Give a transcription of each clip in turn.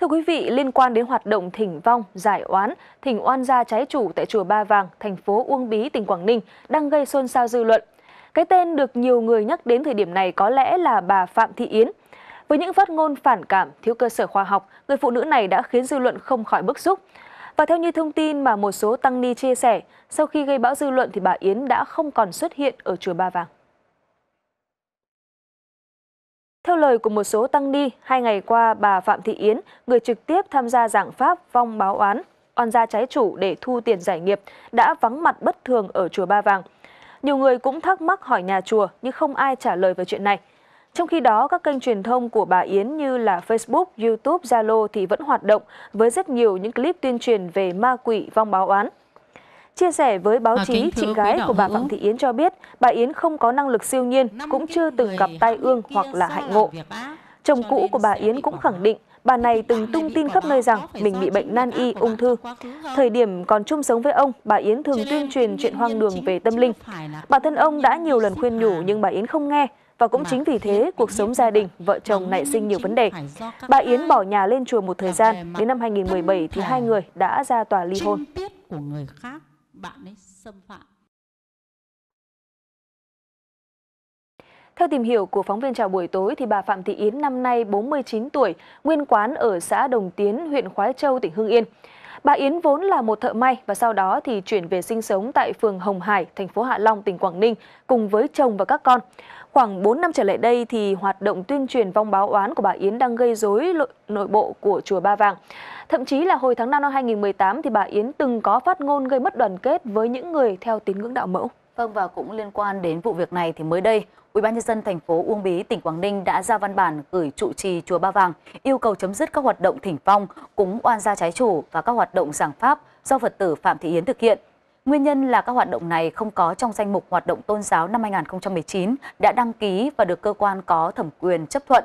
Thưa quý vị, liên quan đến hoạt động thỉnh vong, giải oán, thỉnh oan gia trái chủ tại chùa Ba Vàng, thành phố Uông Bí, tỉnh Quảng Ninh đang gây xôn xao dư luận. Cái tên được nhiều người nhắc đến thời điểm này có lẽ là bà Phạm Thị Yến. Với những phát ngôn phản cảm, thiếu cơ sở khoa học, người phụ nữ này đã khiến dư luận không khỏi bức xúc. Và theo như thông tin mà một số tăng ni chia sẻ, sau khi gây bão dư luận thì bà Yến đã không còn xuất hiện ở chùa Ba Vàng. Theo lời của một số tăng ni, hai ngày qua bà Phạm Thị Yến, người trực tiếp tham gia giảng pháp vong báo oán, oan gia trái chủ để thu tiền giải nghiệp, đã vắng mặt bất thường ở chùa Ba Vàng. Nhiều người cũng thắc mắc hỏi nhà chùa nhưng không ai trả lời về chuyện này. Trong khi đó, các kênh truyền thông của bà Yến như là Facebook, YouTube, Zalo thì vẫn hoạt động với rất nhiều những clip tuyên truyền về ma quỷ vong báo oán. Chia sẻ với báo à, chí, chị gái của bà Phạm Thị Yến cho biết bà Yến không có năng lực siêu nhiên, cũng chưa từng gặp tai ương hoặc là hạnh ngộ. Chồng cũ của bà Yến cũng khẳng định bà này từng tung tin khắp nơi rằng mình bị bệnh nan y, ung thư. Thời điểm còn chung sống với ông, bà Yến thường tuyên truyền chuyện hoang đường về tâm linh. Bản thân ông đã nhiều lần khuyên nhủ nhưng bà Yến không nghe, và cũng chính vì thế, cuộc sống gia đình, vợ chồng nảy sinh nhiều vấn đề. Bà Yến bỏ nhà lên chùa một thời gian, đến năm 2017 thì hai người đã ra tòa ly hôn. của người khác bạn ấy xâm phạm. Theo tìm hiểu của phóng viên chào buổi tối thì bà Phạm Thị Yến năm nay 49 tuổi, nguyên quán ở xã Đồng Tiến, huyện khói Châu, tỉnh Hưng Yên. Bà Yến vốn là một thợ may và sau đó thì chuyển về sinh sống tại phường Hồng Hải, thành phố Hạ Long, tỉnh Quảng Ninh cùng với chồng và các con. Khoảng 4 năm trở lại đây thì hoạt động tuyên truyền vong báo oán của bà Yến đang gây rối nội bộ của chùa Ba Vàng. Thậm chí là hồi tháng 5 năm 2018 thì bà Yến từng có phát ngôn gây mất đoàn kết với những người theo tín ngưỡng đạo mẫu. Vâng và cũng liên quan đến vụ việc này thì mới đây, UBND thành phố Uông Bí, tỉnh Quảng Ninh đã ra văn bản gửi trụ trì chùa Ba Vàng yêu cầu chấm dứt các hoạt động thỉnh phong, cúng oan gia trái chủ và các hoạt động giảng pháp do Phật tử Phạm Thị Yến thực hiện. Nguyên nhân là các hoạt động này không có trong danh mục hoạt động tôn giáo năm 2019 đã đăng ký và được cơ quan có thẩm quyền chấp thuận.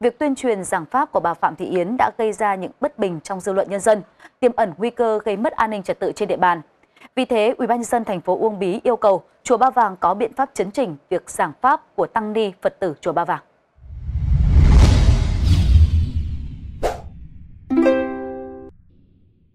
Việc tuyên truyền giảng pháp của bà Phạm Thị Yến đã gây ra những bất bình trong dư luận nhân dân, tiềm ẩn nguy cơ gây mất an ninh trật tự trên địa bàn. Vì thế, ubnd thành phố Uông Bí yêu cầu chùa Ba Vàng có biện pháp chấn chỉnh việc giảng pháp của tăng ni Phật tử chùa Ba Vàng.